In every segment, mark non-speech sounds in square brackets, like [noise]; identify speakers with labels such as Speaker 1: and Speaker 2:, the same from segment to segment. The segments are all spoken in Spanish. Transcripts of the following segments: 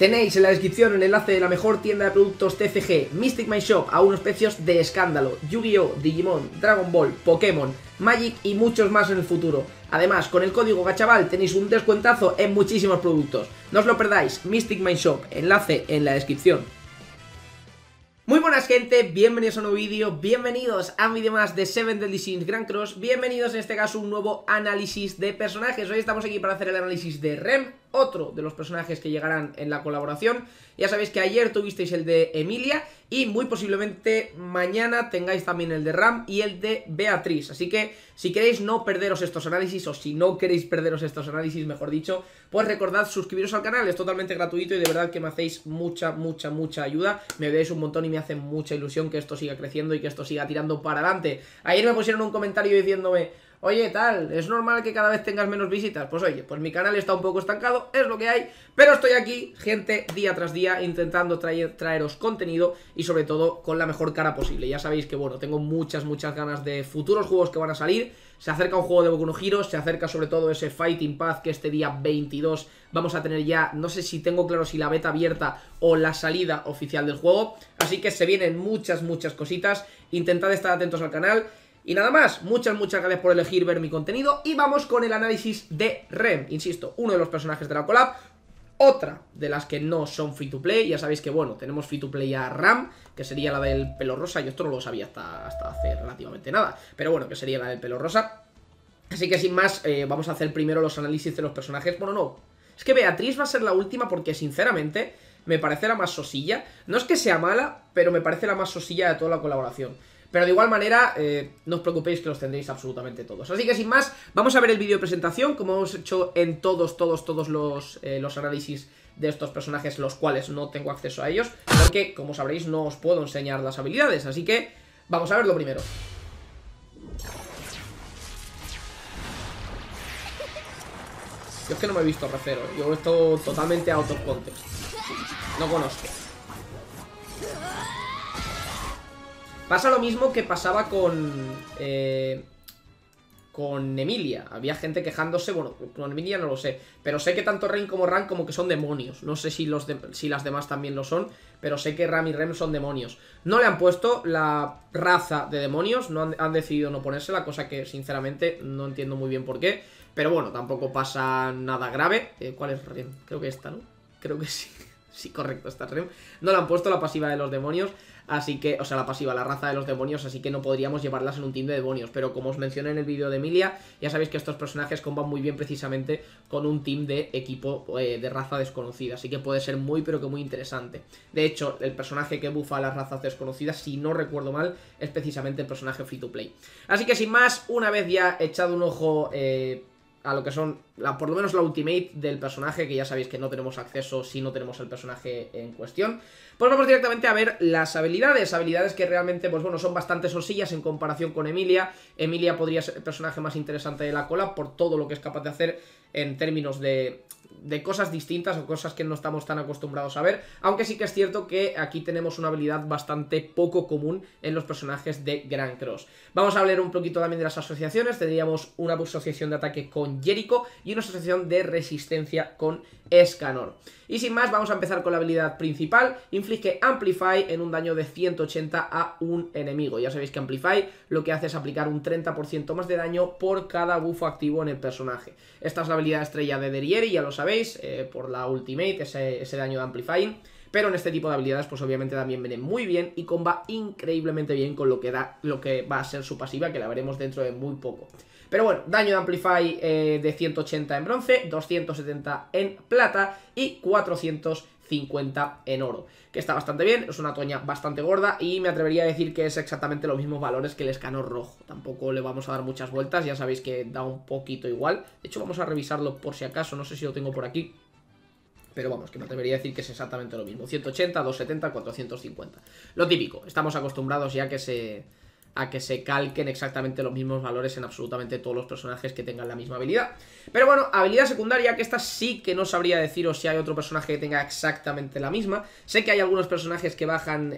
Speaker 1: Tenéis en la descripción el enlace de la mejor tienda de productos TCG, Mystic My Shop, a unos precios de escándalo, Yu-Gi-Oh!, Digimon, Dragon Ball, Pokémon, Magic y muchos más en el futuro. Además, con el código GACHABAL tenéis un descuentazo en muchísimos productos. No os lo perdáis, Mystic My Shop, enlace en la descripción. Muy buenas gente, bienvenidos a un nuevo vídeo, bienvenidos a un vídeo más de Seven Deadly Sins Grand Cross, bienvenidos en este caso a un nuevo análisis de personajes. Hoy estamos aquí para hacer el análisis de Rem, otro de los personajes que llegarán en la colaboración. Ya sabéis que ayer tuvisteis el de Emilia y muy posiblemente mañana tengáis también el de Ram y el de Beatriz. Así que si queréis no perderos estos análisis o si no queréis perderos estos análisis, mejor dicho, pues recordad suscribiros al canal, es totalmente gratuito y de verdad que me hacéis mucha, mucha, mucha ayuda. Me veis un montón y me hace mucha ilusión que esto siga creciendo y que esto siga tirando para adelante. Ayer me pusieron un comentario diciéndome oye, tal, es normal que cada vez tengas menos visitas. Pues oye, pues mi canal está un poco estancado, es lo que hay, pero estoy aquí, gente, día tras día, intentando traer, traeros contenido y sobre todo con la mejor cara posible. Ya sabéis que, bueno, tengo muchas, muchas ganas de futuros juegos que van a salir. Se acerca un juego de Boku no Hero, se acerca sobre todo ese Fighting Path que este día 22 vamos a tener ya, no sé si tengo claro si la beta abierta o la salida oficial del juego, así que se vienen muchas, muchas cositas, intentad estar atentos al canal, y nada más, muchas, muchas gracias por elegir ver mi contenido y vamos con el análisis de Rem, insisto, uno de los personajes de la collab, otra de las que no son free to play, ya sabéis que bueno, tenemos free to play a Ram, que sería la del pelo rosa, yo esto no lo sabía hasta, hasta hace relativamente nada, pero bueno, que sería la del pelo rosa. Así que sin más, eh, vamos a hacer primero los análisis de los personajes, bueno no, es que Beatriz va a ser la última porque sinceramente me parece la más sosilla, no es que sea mala, pero me parece la más sosilla de toda la colaboración. Pero de igual manera, eh, no os preocupéis que los tendréis absolutamente todos. Así que sin más, vamos a ver el vídeo de presentación, como hemos hecho en todos, todos, todos los, eh, los análisis de estos personajes, los cuales no tengo acceso a ellos, porque, como sabréis, no os puedo enseñar las habilidades. Así que, vamos a verlo primero. Yo es que no me he visto recero, eh. yo esto totalmente out of context. No conozco. Pasa lo mismo que pasaba con... Eh, con Emilia. Había gente quejándose, bueno, con Emilia no lo sé. Pero sé que tanto Rain como Ran como que son demonios. No sé si, los si las demás también lo son, pero sé que Ram y Rem son demonios. No le han puesto la raza de demonios, no han, decidido no ponérsela, cosa que sinceramente no entiendo muy bien por qué. Pero bueno, tampoco pasa nada grave. Eh, ¿Cuál es Rem? Creo que esta, ¿no? Creo que sí. [laughs] sí, correcto, esta No le han puesto la pasiva de los demonios así que, o sea, la pasiva, la raza de los demonios, así que no podríamos llevarlas en un team de demonios, pero como os mencioné en el vídeo de Emilia, ya sabéis que estos personajes comban muy bien precisamente con un team de equipo eh, de raza desconocida, así que puede ser muy pero que muy interesante. De hecho, el personaje que bufa a las razas desconocidas, si no recuerdo mal, es precisamente el personaje free to play. Así que sin más, una vez ya echado un ojo... Eh, a lo que son, la, por lo menos la ultimate del personaje, que ya sabéis que no tenemos acceso si no tenemos el personaje en cuestión. Pues vamos directamente a ver las habilidades, habilidades que realmente, pues bueno, son bastante sosillas en comparación con Emilia. Emilia podría ser el personaje más interesante de la cola por todo lo que es capaz de hacer en términos de, cosas distintas o cosas que no estamos tan acostumbrados a ver, aunque sí que es cierto que aquí tenemos una habilidad bastante poco común en los personajes de Grand Cross. Vamos a hablar un poquito también de las asociaciones, tendríamos una asociación de ataque con Jericho y una asociación de resistencia con Escanor. Y sin más, vamos a empezar con la habilidad principal, inflige Amplify en un daño de 180 a un enemigo. Ya sabéis que Amplify lo que hace es aplicar un 30% más de daño por cada bufo activo en el personaje. Esta es la habilidad estrella de Derriere, ya lo sabéis, eh, por la Ultimate, ese, daño de Amplifying. Pero en este tipo de habilidades, pues obviamente también viene muy bien y comba increíblemente bien con lo que, da, lo que va a ser su pasiva, que la veremos dentro de muy poco. Pero bueno, daño de Amplify eh, de 180 en bronce, 270 en plata y 400 50 en oro, que está bastante bien, es una toña bastante gorda y me atrevería a decir que es exactamente los mismos valores que el escano rojo, tampoco le vamos a dar muchas vueltas, ya sabéis que da un poquito igual, de hecho vamos a revisarlo por si acaso, no sé si lo tengo por aquí, pero vamos, que me atrevería a decir que es exactamente lo mismo, 180, 270, 450, lo típico, estamos acostumbrados ya que se a que se calquen exactamente los mismos valores en absolutamente todos los personajes que tengan la misma habilidad. Pero bueno, habilidad secundaria, que esta sí que no sabría deciros si hay otro personaje que tenga exactamente la misma. Sé que hay algunos personajes que bajan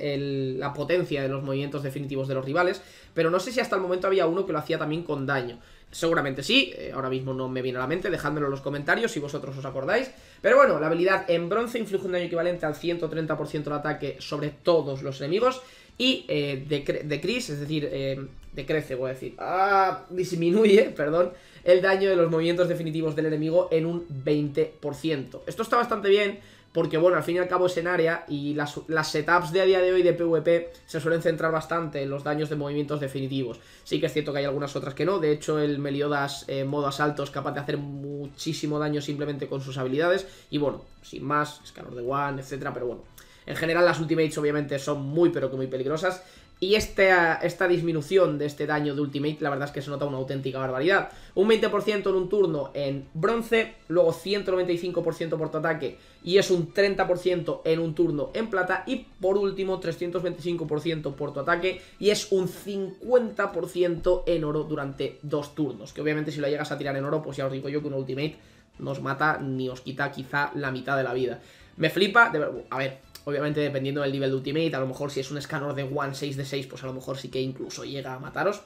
Speaker 1: la potencia de los movimientos definitivos de los rivales, pero no sé si hasta el momento había uno que lo hacía también con daño. Seguramente sí, eh, ahora mismo no me viene a la mente, Dejándolo en los comentarios si vosotros os acordáis. Pero bueno, la habilidad en bronce inflige un daño equivalente al 130% del ataque sobre todos los enemigos y eh, decrece, es decir, eh, decrece, voy a decir, ah, disminuye, [laughs] perdón, el daño de los movimientos definitivos del enemigo en un 20%. Esto está bastante bien porque, bueno, al fin y al cabo es en área y las, las setups de a día de hoy de PvP se suelen centrar bastante en los daños de movimientos definitivos. Sí que es cierto que hay algunas otras que no, de hecho el Meliodas en eh, modo asalto es capaz de hacer muchísimo daño simplemente con sus habilidades y, bueno, sin más, escalor de one, etcétera, pero bueno, en general las ultimates obviamente son muy pero que muy peligrosas. Y esta, esta disminución de este daño de ultimate, la verdad es que se nota una auténtica barbaridad. Un 20% en un turno en bronce, luego 195% por tu ataque y es un 30% en un turno en plata. Y por último, 325% por tu ataque y es un 50% en oro durante dos turnos. Que obviamente si lo llegas a tirar en oro, pues ya os digo yo que un ultimate nos mata ni os quita quizá la mitad de la vida. Me flipa, de ver, a ver, Obviamente dependiendo del nivel de Ultimate, a lo mejor si es un escáner de 1, 6 de 6, pues a lo mejor sí que incluso llega a mataros.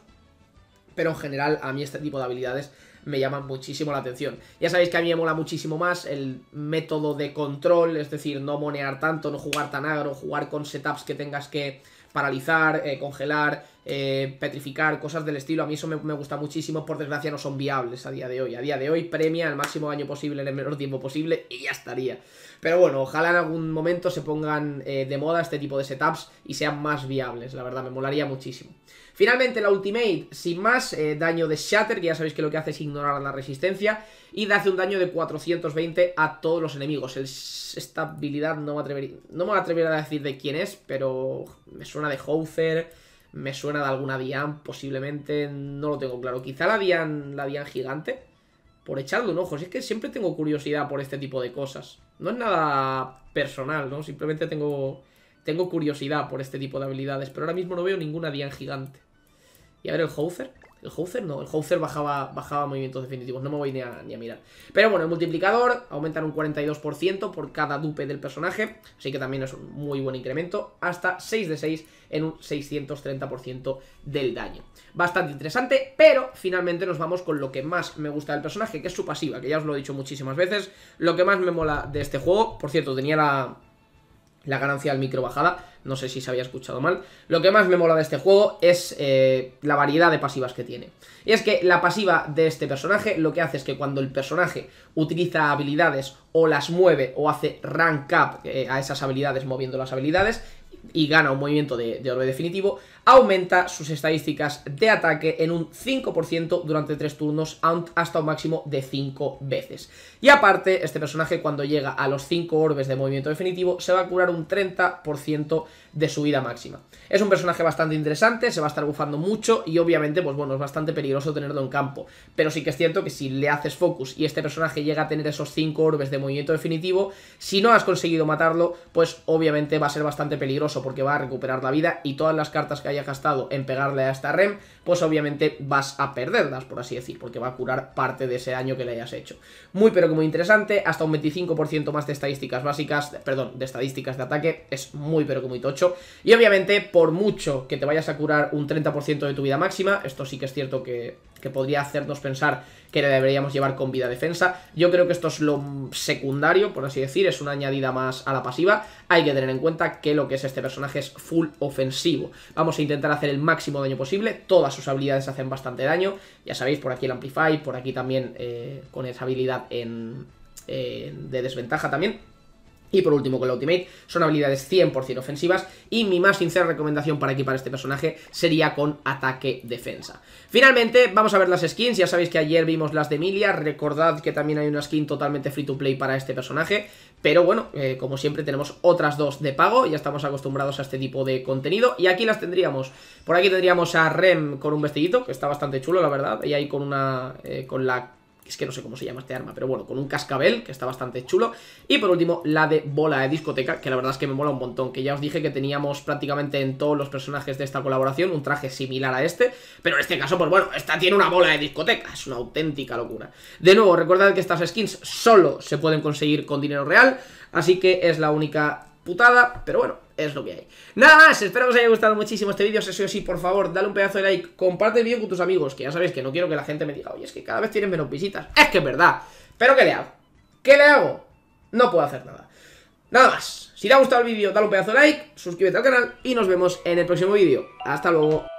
Speaker 1: Pero en general a mí este tipo de habilidades me llaman muchísimo la atención. Ya sabéis que a mí me mola muchísimo más el método de control, es decir, no monear tanto, no jugar tan agro, jugar con setups que tengas que paralizar, eh, congelar, eh, petrificar, cosas del estilo. A mí eso me, gusta muchísimo, por desgracia no son viables a día de hoy. A día de hoy premia el máximo daño posible en el menor tiempo posible y ya estaría. Pero bueno, ojalá en algún momento se pongan eh, de moda este tipo de setups y sean más viables, la verdad, me molaría muchísimo. Finalmente la Ultimate, sin más, eh, daño de Shatter, que ya sabéis que lo que hace es ignorar la resistencia, y hace un daño de 420 a todos los enemigos. esta habilidad no me, atrevería, no me atrevería a decir de quién es, pero me suena de Houser me suena de alguna Dian, posiblemente, no lo tengo claro. Quizá la Dian, la Dian gigante, por echarle un ojo. Si es que siempre tengo curiosidad por este tipo de cosas. No es nada personal, ¿no? Simplemente tengo, tengo curiosidad por este tipo de habilidades. Pero ahora mismo no veo ninguna Dian gigante. Y a ver el Hauser. El Houser no, el Houser bajaba, bajaba movimientos definitivos, no me voy ni a, mirar. Pero bueno, el multiplicador en un 42% por cada dupe del personaje, así que también es un muy buen incremento, hasta 6 de 6 en un 630% del daño. Bastante interesante, pero finalmente nos vamos con lo que más me gusta del personaje, que es su pasiva, que ya os lo he dicho muchísimas veces, lo que más me mola de este juego, por cierto, tenía la, la ganancia al micro bajada, no sé si se había escuchado mal. Lo que más me mola de este juego es eh, la variedad de pasivas que tiene. Y es que la pasiva de este personaje lo que hace es que cuando el personaje utiliza habilidades o las mueve o hace rank up eh, a esas habilidades moviendo las habilidades, y gana un movimiento de, orbe definitivo, aumenta sus estadísticas de ataque en un 5% durante 3 turnos hasta un máximo de 5 veces. Y aparte, este personaje cuando llega a los 5 orbes de movimiento definitivo se va a curar un 30% de su vida máxima. Es un personaje bastante interesante, se va a estar bufando mucho y obviamente, pues bueno, es bastante peligroso tenerlo en campo. Pero sí que es cierto que si le haces focus y este personaje llega a tener esos 5 orbes de movimiento definitivo, si no has conseguido matarlo, pues obviamente va a ser bastante peligroso porque va a recuperar la vida y todas las cartas que haya gastado en pegarle a esta rem, pues obviamente vas a perderlas, por así decir, porque va a curar parte de ese daño que le hayas hecho. Muy pero que muy interesante, hasta un 25% más de estadísticas básicas, perdón, de estadísticas de ataque, es muy pero que muy tocho. Y obviamente, por mucho que te vayas a curar un 30% de tu vida máxima, esto sí que es cierto que que podría hacernos pensar que le deberíamos llevar con vida defensa. Yo creo que esto es lo secundario, por así decir, es una añadida más a la pasiva. Hay que tener en cuenta que lo que es este personaje es full ofensivo. Vamos a intentar hacer el máximo daño posible, todas sus habilidades hacen bastante daño. Ya sabéis, por aquí el Amplify, por aquí también eh, con esa habilidad en, de desventaja también. Y por último con la Ultimate, son habilidades 100% ofensivas y mi más sincera recomendación para equipar este personaje sería con ataque-defensa. Finalmente, vamos a ver las skins, ya sabéis que ayer vimos las de Emilia, recordad que también hay una skin totalmente free to play para este personaje, pero bueno, eh, como siempre tenemos otras dos de pago, ya estamos acostumbrados a este tipo de contenido y aquí las tendríamos. Por aquí tendríamos a Rem con un vestidito, que está bastante chulo la verdad, y ahí con una, eh, con la es que no sé cómo se llama este arma, pero bueno, con un cascabel, que está bastante chulo. Y por último, la de bola de discoteca, que la verdad es que me mola un montón, que ya os dije que teníamos prácticamente en todos los personajes de esta colaboración un traje similar a este, pero en este caso, pues bueno, esta tiene una bola de discoteca, es una auténtica locura. De nuevo, recordad que estas skins solo se pueden conseguir con dinero real, así que es la única putada, pero bueno, es lo que hay. Nada más, espero que os haya gustado muchísimo este vídeo, si es así, por favor, dale un pedazo de like, comparte el vídeo con tus amigos, que ya sabéis que no quiero que la gente me diga, oye, es que cada vez tienen menos visitas, es que es verdad, pero ¿qué le hago? ¿Qué le hago? No puedo hacer nada. Nada más, si te ha gustado el vídeo, dale un pedazo de like, suscríbete al canal y nos vemos en el próximo vídeo. Hasta luego.